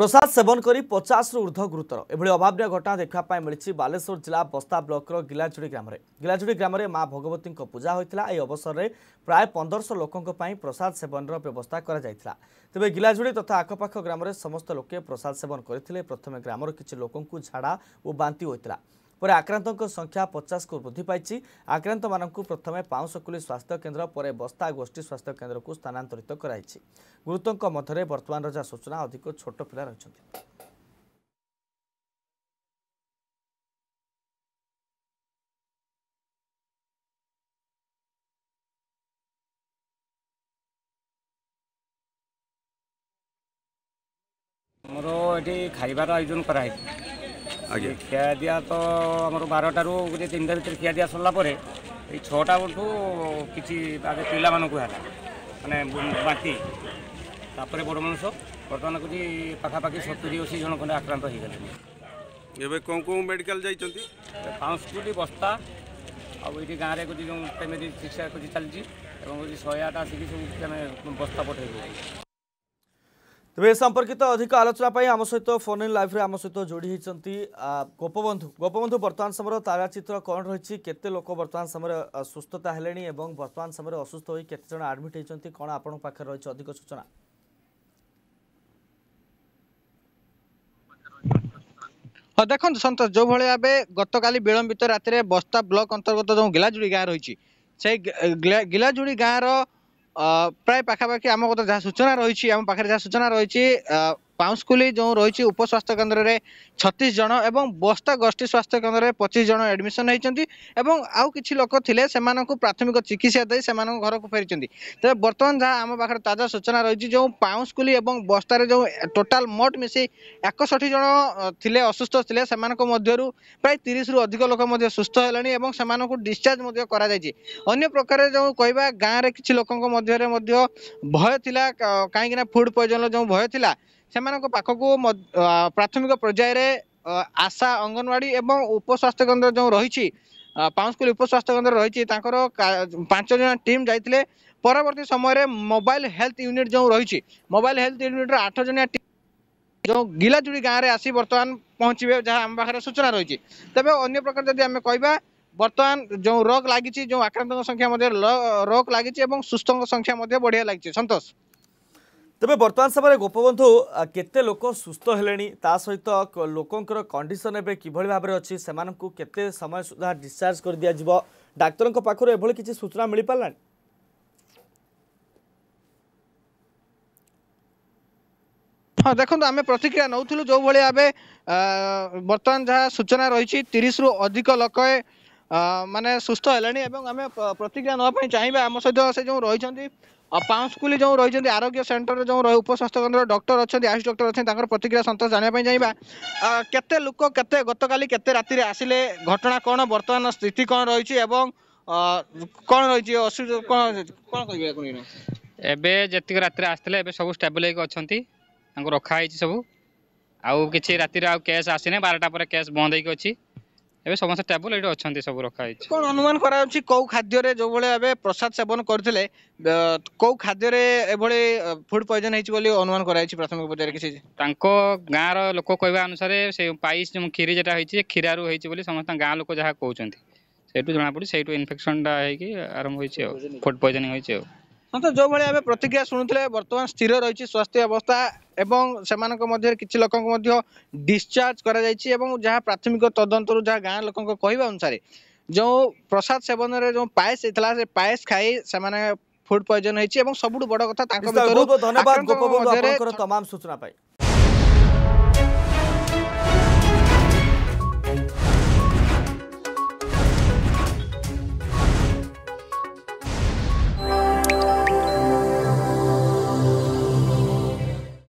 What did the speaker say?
প্রসাদ সেবন করে পচাশর ঊর্ধ্ব গুরুতর এভাবে অভাবনীয় ঘটনা দেখা মিছে বালেশ্বর জেলা বস্তা ব্লকর গিলাজুড়ি গ্রামে গিলাজুড়ি গ্রামে মা ভগবতী পূজা হয়েছিল এই অবসরের প্রায় পনেরশ লোক প্রসাদ সেবনর ব্যবস্থা করা যাই তবে গিলাজুড়ি তথা আখপাখ গ্রামের সমস্ত লোকে প্রসাদ সেবন করে প্রথমে গ্রামের কিছু লোক ঝাড়া ও বাঁতি হয়েছিল ପରେ ଆକ୍ରାନ୍ତଙ୍କ ସଂଖ୍ୟା ପଚାଶକୁ ବୃଦ୍ଧି ପାଇଛି ଆକ୍ରାନ୍ତମାନଙ୍କୁ ପ୍ରଥମେ ପାଉଁଶକୁଲି ସ୍ୱାସ୍ଥ୍ୟକେନ୍ଦ୍ର ପରେ ବସ୍ତା ଗୋଷ୍ଠୀ ସ୍ୱାସ୍ଥ୍ୟକେନ୍ଦ୍ରକୁ ସ୍ଥାନାନ୍ତରିତ କରାଯାଇଛି ମୃତଙ୍କ ମଧ୍ୟରେ ବର୍ତ୍ତମାନର ଯାହା ସୂଚନା ଅଧିକ ଛୋଟ ପିଲା ରହିଛନ୍ତି ଆମର ଏଠି ଖାଇବାର ଆୟୋଜନ କରାହେଇଛି ଆଜ୍ଞା ଖିଆଦିଆ ତ ଆମର ବାରଟାରୁ ଗୋଟେ ତିନିଟା ଭିତରେ ଖିଆଦିଆ ସରିଲା ପରେ ଏଇ ଛଅଟା ବେଳଠୁ କିଛି ଆଗେ ପିଲାମାନଙ୍କୁ ହେଲା ମାନେ ବାନ୍ତି ତାପରେ ବଡ଼ ମଣିଷ ବର୍ତ୍ତମାନ କିଛି ପାଖାପାଖି ସତୁରି ଅଶୀ ଜଣ ଖଣ୍ଡେ ଆକ୍ରାନ୍ତ ହୋଇଗଲେଣି ଏବେ କେଉଁ କେଉଁ ମେଡ଼ିକାଲ ଯାଇଛନ୍ତି ପାଉଁଶକୁଲି ବସ୍ତା ଆଉ ଏଇଠି ଗାଁରେ କିଛି ଯେଉଁ ଫ୍ୟାମିଲି ଚିକିତ୍ସା କିଛି ଚାଲିଛି ଏବଂ ଶହେ ଆଠ ଆସିକି ସବୁ ଆମେ ବସ୍ତା ପଠାଇବୁ তবে এ সম্পর্কিত অধিক আলোচনা আম সহ ফোন ইন লাইভে আম সহ যোড়ি হয়েছেন গোপবন্ধু গোপবন্ধু বর্তমান সময়ের তারাচিত্র কণ রয়েছে কেতে লোক বর্তমান সময় সুস্থতা হলে এবং বর্তমান সময় অসুস্থ হয়ে কেতে জন আডমিট হয়েছেন কণ আপনার পাখে রয়েছে অধিক সূচনা দেখুন সন্তোষ যেভাবে ভাবে গতকাল বিলম্বিত রাতে বস্তা ব্লক অন্তর্গত যে গিলাজুড়ি গাঁ রয়েছে সেই গিলাজুড়ি গাঁর প্রায় পাখাপাখি আমার কথা ଯାହା ସୂଚନା ରହିଛି ଆମ ପାଖରେ ଯାହା ସୂଚନା ରହିଛି ପାଉଁଶକୁଲି ଯେଉଁ ରହିଛି ଉପସ୍ୱାସ୍ଥ୍ୟ କେନ୍ଦ୍ରରେ ଛତିଶ ଜଣ ଏବଂ ବସ୍ତା ଗୋଷ୍ଠୀ ସ୍ୱାସ୍ଥ୍ୟ କେନ୍ଦ୍ରରେ ପଚିଶ ଜଣ ଆଡ଼ମିସନ୍ ହୋଇଛନ୍ତି ଏବଂ ଆଉ କିଛି ଲୋକ ଥିଲେ ସେମାନଙ୍କୁ ପ୍ରାଥମିକ ଚିକିତ୍ସା ଦେଇ ସେମାନଙ୍କ ଘରକୁ ଫେରିଛନ୍ତି ତେବେ ବର୍ତ୍ତମାନ ଯାହା ଆମ ପାଖରେ ତାଜା ସୂଚନା ରହିଛି ଯେଉଁ ପାଉଁଶକୁଲି ଏବଂ ବସ୍ତାରେ ଯେଉଁ ଟୋଟାଲ୍ ମୋଟ ମିଶି ଏକଷଠି ଜଣ ଥିଲେ ଅସୁସ୍ଥ ଥିଲେ ସେମାନଙ୍କ ମଧ୍ୟରୁ ପ୍ରାୟ ତିରିଶରୁ ଅଧିକ ଲୋକ ମଧ୍ୟ ସୁସ୍ଥ ହେଲେଣି ଏବଂ ସେମାନଙ୍କୁ ଡିସଚାର୍ଜ ମଧ୍ୟ କରାଯାଇଛି ଅନ୍ୟ ପ୍ରକାରରେ ଯେଉଁ କହିବା ଗାଁରେ କିଛି ଲୋକଙ୍କ ମଧ୍ୟରେ ମଧ୍ୟ ଭୟ ଥିଲା କାହିଁକିନା ଫୁଡ଼୍ ପଏଜନ୍ର ଯେଉଁ ଭୟ ଥିଲା ସେମାନଙ୍କ ପାଖକୁ ପ୍ରାଥମିକ ପର୍ଯ୍ୟାୟରେ ଆଶା ଅଙ୍ଗନୱାଡ଼ି ଏବଂ ଉପସ୍ୱାସ୍ଥ୍ୟ କେନ୍ଦ୍ର ଯେଉଁ ରହିଛି ପାଉଁଶକୁଲି ଉପସ୍ୱାସ୍ଥ୍ୟ କେନ୍ଦ୍ର ରହିଛି ତାଙ୍କର ପାଞ୍ଚ ଜଣ ଟିମ୍ ଯାଇଥିଲେ ପରବର୍ତ୍ତୀ ସମୟରେ ମୋବାଇଲ ହେଲ୍ଥ ୟୁନିଟ୍ ଯେଉଁ ରହିଛି ମୋବାଇଲ ହେଲ୍ଥ ୟୁନିଟ୍ର ଆଠ ଜଣିଆ ଟିମ୍ ଯେଉଁ ଗିଲାଜୁଡ଼ି ଗାଁରେ ଆସି ବର୍ତ୍ତମାନ ପହଞ୍ଚିବେ ଯାହା ଆମ ପାଖରେ ସୂଚନା ରହିଛି ତେବେ ଅନ୍ୟ ପ୍ରକାର ଯଦି ଆମେ କହିବା ବର୍ତ୍ତମାନ ଯେଉଁ রোগ ଲାଗିଛି ଯେଉଁ ଆକ୍ରାନ୍ତଙ୍କ ସଂଖ୍ୟା মধ্যে রোগ ଲାଗିଛି ଏବଂ ସୁସ୍ଥଙ୍କ ସଂଖ୍ୟା ମଧ୍ୟ বড়িয়া ଲାଗିଛି ସନ୍ତୋଷ ତେବେ ବର୍ତ୍ତମାନ ସମୟରେ ଗୋପବନ୍ଧୁ କେତେ ଲୋକ ସୁସ୍ଥ ହେଲେଣି ତା ସହିତ ଲୋକଙ୍କର କଣ୍ଡିସନ୍ ଏବେ କିଭଳି ଭାବରେ ଅଛି ସେମାନଙ୍କୁ କେତେ ସମୟ ସୁଦ୍ଧା ଡିସଚାର୍ଜ କରିଦିଆଯିବ ଡାକ୍ତରଙ୍କ ପାଖରୁ ଏଭଳି କିଛି ସୂଚନା ମିଳିପାରିଲାଣି ହଁ ଦେଖନ୍ତୁ ଆମେ ପ୍ରତିକ୍ରିୟା ନେଉଥିଲୁ ଯେଉଁଭଳି ଭାବେ ବର୍ତ୍ତମାନ ଯାହା ସୂଚନା ରହିଛି ତିରିଶରୁ ଅଧିକ ଲୋକ ମାନେ ସୁସ୍ଥ ହେଲେଣି ଏବଂ ଆମେ ପ୍ରତିକ୍ରିୟା ନେବା ପାଇଁ ଚାହିଁବା ଆମ ସହିତ ସେ ଯେଉଁ ରହିଛନ୍ତି ଆଉ ପାଉଁଶକୁଲି ଯେଉଁ ରହିଛନ୍ତି ଆରୋଗ୍ୟ ସେଣ୍ଟରରେ ଯେଉଁ ଉପସ୍ୱାସ୍ଥ୍ୟ କେନ୍ଦ୍ର ଡକ୍ଟର ଅଛନ୍ତି ଆୟୁଷ ଡକ୍ଟର ଅଛନ୍ତି ତାଙ୍କର ପ୍ରତିକ୍ରିୟା ସନ୍ତୋଷ ଜାଣିବା ପାଇଁ ଚାହିଁବା କେତେ ଲୋକ କେତେ ଗତକାଲି କେତେ ରାତିରେ ଆସିଲେ ଘଟଣା କ'ଣ ବର୍ତ୍ତମାନ ସ୍ଥିତି କ'ଣ ରହିଛି ଏବଂ କ'ଣ ରହିଛି ଅସୁବିଧା କ'ଣ କ'ଣ କହିବେ ଏବେ ଯେତିକି ରାତିରେ ଆସିଥିଲେ ଏବେ ସବୁ ଷ୍ଟେବଲ୍ ହେଇକି ଅଛନ୍ତି ତାଙ୍କୁ ରଖାହେଇଛି ସବୁ ଆଉ କିଛି ରାତିରେ ଆଉ କେସ୍ ଆସିନି ବାରଟା ପରେ କେସ୍ ବନ୍ଦ ହେଇକି ଅଛି ଏବେ ସମସ୍ତେ ଟେବୁଲ ଏଠି ଅଛନ୍ତି ସବୁ ରଖାହେଇଛି କ'ଣ ଅନୁମାନ କରାଯାଉଛି କେଉଁ ଖାଦ୍ୟରେ ଯେଉଁଭଳି ଏବେ ପ୍ରସାଦ ସେବନ କରିଥିଲେ କେଉଁ ଖାଦ୍ୟରେ ଏଭଳି ଫୁଡ୍ ପଏଜନ୍ ହେଇଛି ବୋଲି ଅନୁମାନ କରାଯାଇଛି ପ୍ରାଥମିକ ପର୍ଯ୍ୟାୟରେ କିଛି ତାଙ୍କ ଗାଁର ଲୋକ କହିବା ଅନୁସାରେ ସେ ପାଇସ୍ କ୍ଷୀରି ଯେଟା ହେଇଛି କ୍ଷୀରାରୁ ହେଇଛି ବୋଲି ସମସ୍ତ ଗାଁ ଲୋକ ଯାହା କହୁଛନ୍ତି ସେଇଠୁ ଜଣାପଡ଼ୁଛି ସେଇଠୁ ଇନଫେକ୍ସନଟା ହେଇକି ଆରମ୍ଭ ହେଇଛି ଆଉ ଫୁଡ୍ ପଏଜନିଂ ହେଇଛି ଆଉ ହଁ ତ ଯେଉଁଭଳି ଏବେ ପ୍ରତିକ୍ରିୟା ଶୁଣୁଥିଲେ ବର୍ତ୍ତମାନ ସ୍ଥିର ରହିଛି ସ୍ୱାସ୍ଥ୍ୟ ଅବସ୍ଥା এবং ସେମାନଙ୍କ ମଧ୍ୟରେ କିଛି ଲୋକଙ୍କୁ ମଧ୍ୟ ଡିସଚାର୍ଜ କରାଯାଇଛି ଏବଂ ଯାହା ପ୍ରାଥମିକ ତଦନ୍ତରୁ ଯାହା ଗାଁ ଲୋକଙ୍କ କହିବା ଅନୁସାରେ ଯେଉଁ ପ୍ରସାଦ ସେବନରେ ଯେଉଁ ପାଏସ ହେଇଥିଲା ସେ ପାଏସ ଖାଇ ସେମାନେ ଫୁଡ ପଏଜନ ହେଇଛି ଏବଂ ସବୁଠୁ ବଡ଼ କଥା ତାଙ୍କ ଭିତରୁ ଧନ୍ୟବାଦ ଗୋପବନ୍ଧୁ ଆପଣଙ୍କର ତମାମ ସୂଚନା ପାଇଁ